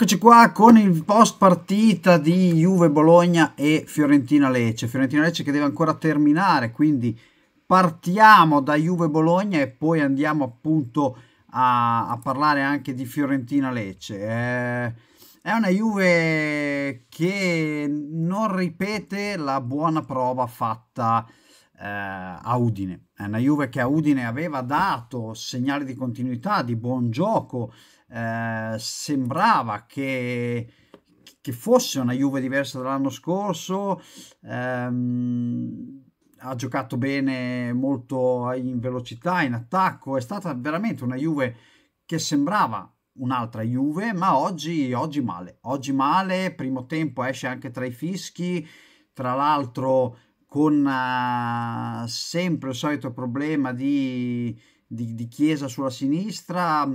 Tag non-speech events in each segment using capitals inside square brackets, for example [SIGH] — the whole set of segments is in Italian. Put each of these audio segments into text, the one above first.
Eccoci qua con il post partita di Juve Bologna e Fiorentina Lecce. Fiorentina Lecce che deve ancora terminare, quindi partiamo da Juve Bologna e poi andiamo appunto a, a parlare anche di Fiorentina Lecce. Eh, è una Juve che non ripete la buona prova fatta eh, eh, a Udine. È una Juve che a Udine aveva dato segnali di continuità, di buon gioco, eh, sembrava che, che, fosse una Juve diversa dall'anno scorso. Ehm, ha giocato bene molto in velocità, in attacco, è stata veramente una Juve che sembrava un'altra Juve, ma oggi, oggi male. Oggi male, primo tempo esce anche tra i fischi, tra l'altro con uh, sempre il solito problema di, di, di Chiesa sulla sinistra, mm,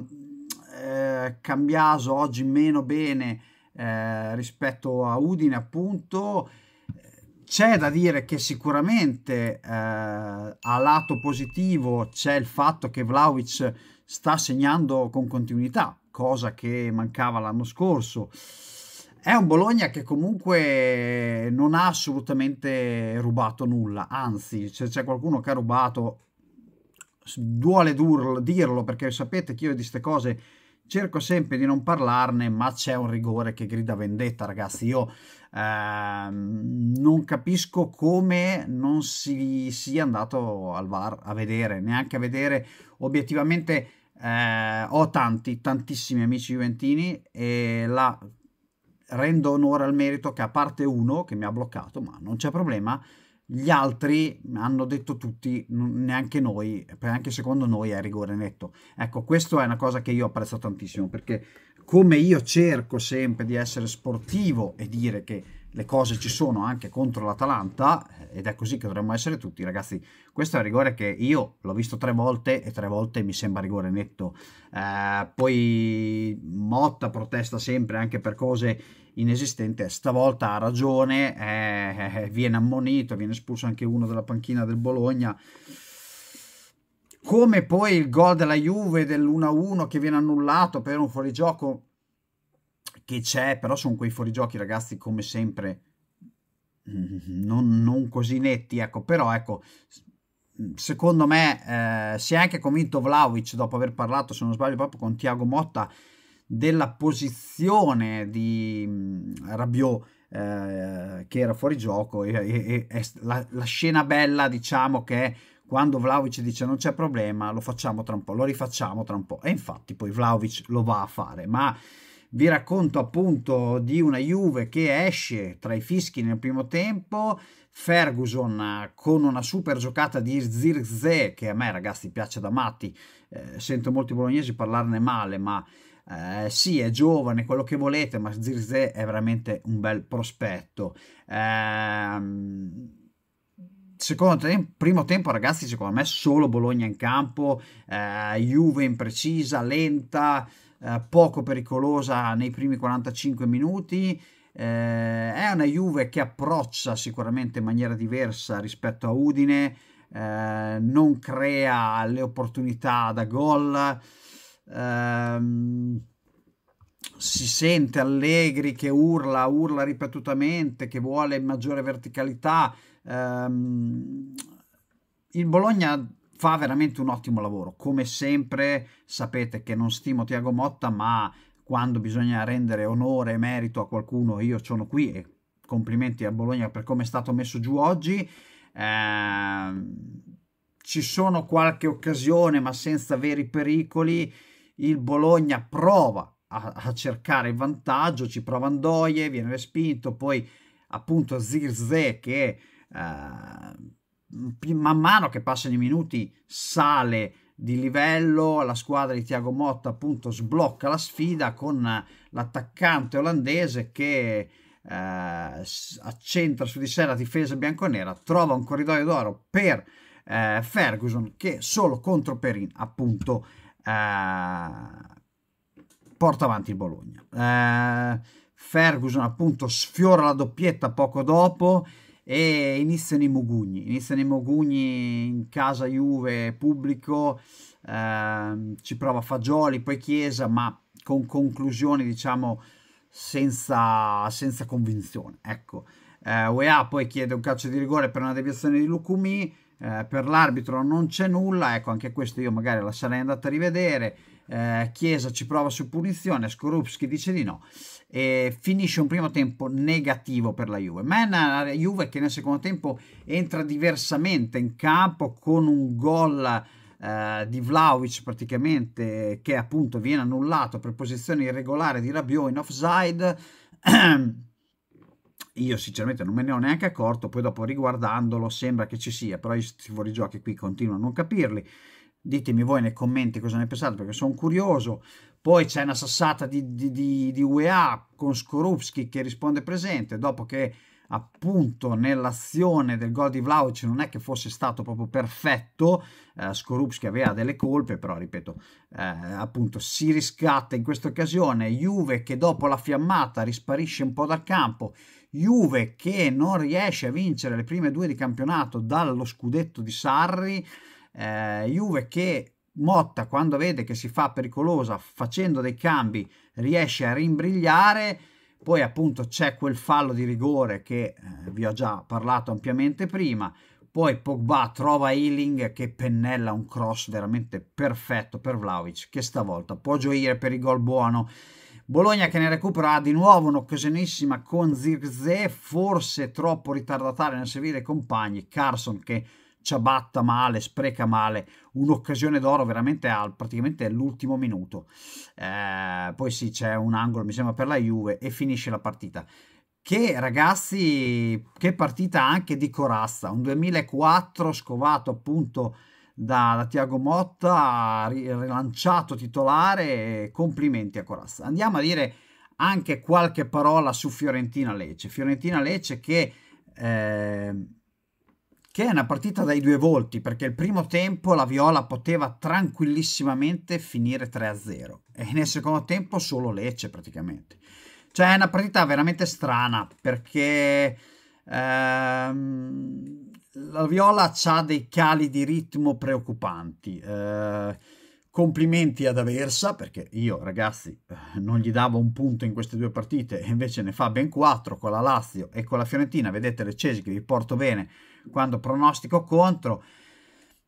eh, Cambiaso oggi meno bene eh, rispetto a Udine appunto, c'è da dire che sicuramente eh, a lato positivo c'è il fatto che Vlaovic sta segnando con continuità, cosa che mancava l'anno scorso. È un Bologna che comunque non ha assolutamente rubato nulla, anzi, se c'è qualcuno che ha rubato, duole dirlo perché sapete che io di queste cose cerco sempre di non parlarne, ma c'è un rigore che grida vendetta, ragazzi. Io ehm, non capisco come non si sia andato al VAR a vedere, neanche a vedere obiettivamente. Eh, ho tanti, tantissimi amici juventini e la rendo onore al merito che a parte uno che mi ha bloccato, ma non c'è problema, gli altri hanno detto tutti, neanche noi, anche secondo noi è rigore netto. Ecco, questa è una cosa che io apprezzo tantissimo perché come io cerco sempre di essere sportivo e dire che le cose ci sono anche contro l'Atalanta eh, ed è così che dovremmo essere tutti ragazzi questo è un rigore che io l'ho visto tre volte e tre volte mi sembra rigore netto eh, poi Motta protesta sempre anche per cose inesistenti stavolta ha ragione eh, eh, viene ammonito viene espulso anche uno dalla panchina del Bologna come poi il gol della Juve dell'1-1 che viene annullato per un fuorigioco che c'è, però sono quei fuorigiochi ragazzi come sempre mm, non, non così netti, ecco, però ecco, secondo me eh, si è anche convinto Vlaovic dopo aver parlato, se non sbaglio, proprio con Tiago Motta della posizione di mm, Rabiot eh, che era fuori gioco e, e, e la, la, scena bella diciamo che è quando Vlaovic dice non c'è problema lo facciamo tra un po', lo rifacciamo tra un po' e infatti poi Vlaovic lo va a fare ma vi racconto appunto di una Juve che esce tra i fischi nel primo tempo, Ferguson eh, con una super giocata di Zirze, che a me ragazzi piace da matti, eh, sento molti bolognesi parlarne male, ma eh, sì, è giovane, quello che volete, ma Zirze è veramente un bel prospetto. Eh, secondo te- primo tempo, ragazzi, secondo me solo Bologna in campo, eh, Juve imprecisa, lenta, eh, poco pericolosa nei primi 45 minuti, eh, è una Juve che approccia sicuramente in maniera diversa rispetto a Udine, eh, non crea le opportunità da gol. Ehm, si sente Allegri che urla, urla ripetutamente, che vuole maggiore verticalità. Ehm, il Bologna fa veramente un ottimo lavoro. Come sempre sapete che non stimo Tiago Motta, ma quando bisogna rendere onore e merito a qualcuno io sono qui e complimenti a Bologna per come è stato messo giù oggi. Eh, ci sono qualche occasione, ma senza veri pericoli. Il Bologna prova a, a cercare il vantaggio, ci prova Andoie, viene respinto, poi appunto Zirze che eh, Mm, man mano che passano i minuti sale di livello, la squadra di Tiago Motta appunto sblocca la sfida con l'attaccante olandese che eh, accentra su di sé la difesa bianconera, trova un corridoio d'oro per eh, Ferguson che solo contro Perin appunto eh, porta avanti il Bologna. Eh, Ferguson appunto sfiora la doppietta poco dopo, e iniziano i mogugni, iniziano i mogugni in casa Juve, pubblico, ehm, ci prova Fagioli, poi Chiesa, ma con conclusioni diciamo senza, senza convinzione, ecco. Eh, UEA poi chiede un calcio di rigore per una deviazione di Lukumi, eh, per l'arbitro non c'è nulla, ecco anche questo io magari la sarei andato a rivedere, eh, Chiesa ci prova su punizione, Skorupski dice di no e finisce un primo tempo negativo per la Juve, ma è una Juve che nel secondo tempo entra diversamente in campo con un gol eh, di Vlaovic praticamente che appunto viene annullato per posizione irregolare di Rabiot in offside. [CLEARS THROAT] io sinceramente non me ne ho neanche accorto, poi dopo riguardandolo sembra che ci sia, però i fuorigiochi qui continuano a non capirli. Ditemi voi nei commenti cosa ne pensate perché sono curioso. Poi c'è una sassata di, di, di, di UEA con Skorupski che risponde presente dopo che appunto nell'azione del gol di Vlaovic non è che fosse stato proprio perfetto, eh, Skorupski aveva delle colpe, però ripeto, eh, appunto si riscatta in questa occasione, Juve che dopo la fiammata risparisce un po' dal campo, Juve che non riesce a vincere le prime due di campionato dallo scudetto di Sarri, eh, Juve che Motta quando vede che si fa pericolosa facendo dei cambi riesce a rimbrigliare, poi appunto c'è quel fallo di rigore che eh, vi ho già parlato ampiamente prima, poi Pogba trova Ealing che pennella un cross veramente perfetto per Vlaovic che stavolta può gioire per il gol buono. Bologna che ne recupera di nuovo un'occasionissima con Zirze, forse troppo ritardatario nel servire i compagni, Carson che ciabatta male, spreca male, un'occasione d'oro veramente al praticamente all'ultimo minuto. Eh, poi sì, c'è un angolo, mi sembra, per la Juve e finisce la partita. Che ragazzi, che partita anche di corazza, un 2004 scovato appunto da, da Tiago Motta, rilanciato titolare, complimenti a Corazza. Andiamo a dire anche qualche parola su Fiorentina Lecce. Fiorentina Lecce che... Eh, che è una partita dai due volti, perché il primo tempo la Viola poteva tranquillissimamente finire 3-0 e nel secondo tempo solo Lecce praticamente. Cioè è una partita veramente strana perché ehm, la Viola ha dei cali di ritmo preoccupanti. Eh, complimenti ad Aversa perché io ragazzi eh, non gli davo un punto in queste due partite e invece ne fa ben quattro con la Lazio e con la Fiorentina. Vedete le Cesi che vi porto bene quando pronostico contro.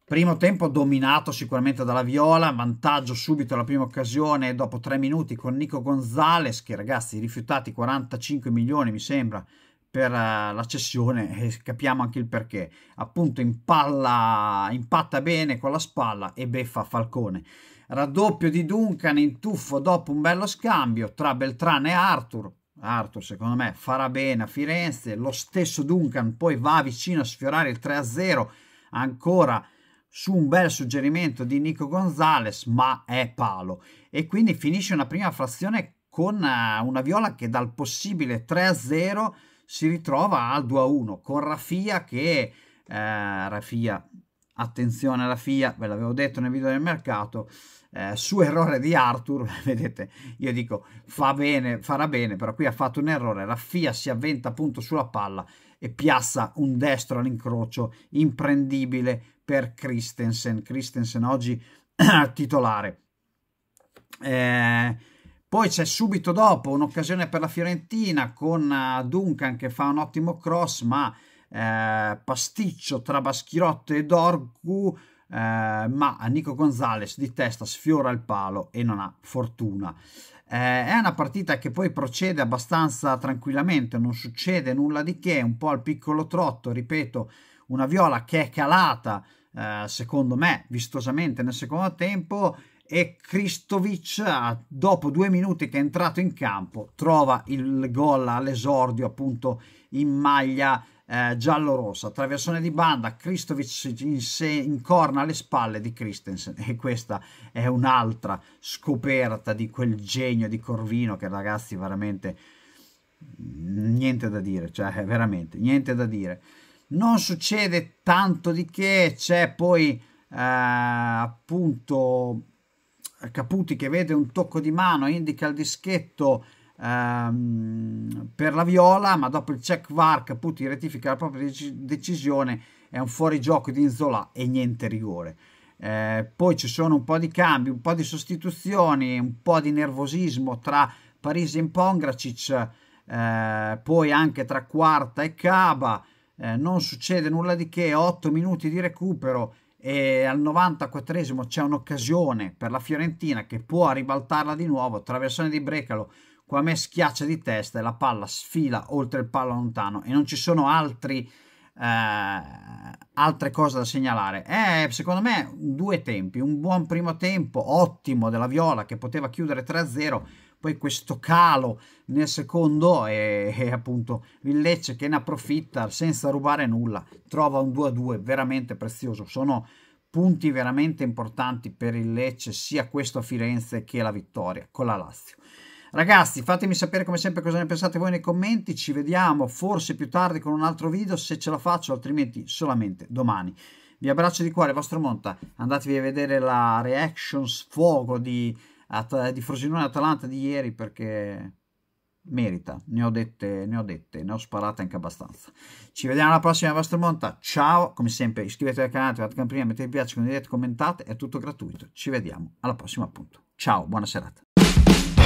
Primo tempo dominato sicuramente dalla Viola, vantaggio subito alla prima occasione dopo tre minuti con Nico Gonzales che ragazzi rifiutati 45 milioni mi sembra per eh, la cessione [LAUGHS] e capiamo anche il perché. Appunto impalla, impatta bene con la spalla e beffa Falcone. Raddoppio di Duncan in tuffo dopo un bello scambio tra Beltrán e Arthur, Arthur secondo me farà bene a Firenze, lo stesso Duncan poi va vicino a sfiorare il 3-0 ancora su un bel suggerimento di Nico Gonzalez, ma è palo. E quindi finisce una prima frazione con eh, una viola che dal possibile 3-0 si ritrova al 2-1, con Rafia che... Eh, Rafia attenzione alla FIA, ve l'avevo detto nel video del mercato, eh, su errore di Arthur, [LAUGHS] vedete, io dico fa bene, farà bene, però qui ha fatto un errore, la FIA si avventa appunto sulla palla e piazza un destro all'incrocio imprendibile per Christensen, Christensen oggi [CLEARS THROAT] titolare. Eh, poi c'è subito dopo un'occasione per la Fiorentina con eh, Duncan che fa un ottimo cross, ma eh, pasticcio tra Baschirotto e Dorgu, eh, ma Nico Gonzalez di testa sfiora il palo e non ha fortuna. Eh, è una partita che poi procede abbastanza tranquillamente, non succede nulla di che, un po' al piccolo trotto, ripeto, una viola che è calata, eh, secondo me, vistosamente nel secondo tempo e Kristovic dopo due minuti che è entrato in campo trova il gol all'esordio appunto in maglia eh, giallo-rossa, traversone di banda, Kristovic in, se- in corna alle spalle di Christensen e questa è un'altra scoperta di quel genio di Corvino che ragazzi veramente mm, niente da dire, cioè eh, veramente niente da dire. Non succede tanto di che, c'è poi eh, appunto Caputi che vede un tocco di mano, indica il dischetto, ehm, per la viola, ma dopo il check Vark Caputi rettifica la propria decisione, è un fuorigioco di Inzola e niente rigore. Eh, poi ci sono un po' di cambi, un po' di sostituzioni, un po' di nervosismo tra Parisi e Pongracic, eh, poi anche tra Quarta e Caba, eh, non succede nulla di che, 8 minuti di recupero e al 94 c'è un'occasione per la Fiorentina che può ribaltarla di nuovo, traversone di Brecalo qua a me schiaccia di testa e la palla sfila oltre il palo lontano e non ci sono altri, eh, altre cose da segnalare. È eh, secondo me due tempi, un buon primo tempo, ottimo della Viola che poteva chiudere 3-0, poi questo calo nel secondo e, [LAUGHS] e, appunto il Lecce che ne approfitta senza rubare nulla, trova un 2-2 veramente prezioso. Sono punti veramente importanti per il Lecce sia questo a Firenze che la vittoria con la Lazio. Ragazzi, fatemi sapere come sempre cosa ne pensate voi nei commenti. Ci vediamo forse più tardi con un altro video se ce la faccio, altrimenti solamente domani. Vi abbraccio di cuore, vostro Monta. Andatevi a vedere la reaction sfogo di, At di Frosinone Atalanta di ieri perché merita. Ne ho dette, ne ho dette, ne ho sparate anche abbastanza. Ci vediamo alla prossima, vostro Monta. Ciao, come sempre, iscrivetevi al canale, attivate campanella, mettete mi piace, condividete, commentate, è tutto gratuito. Ci vediamo alla prossima, appunto. Ciao, buona serata.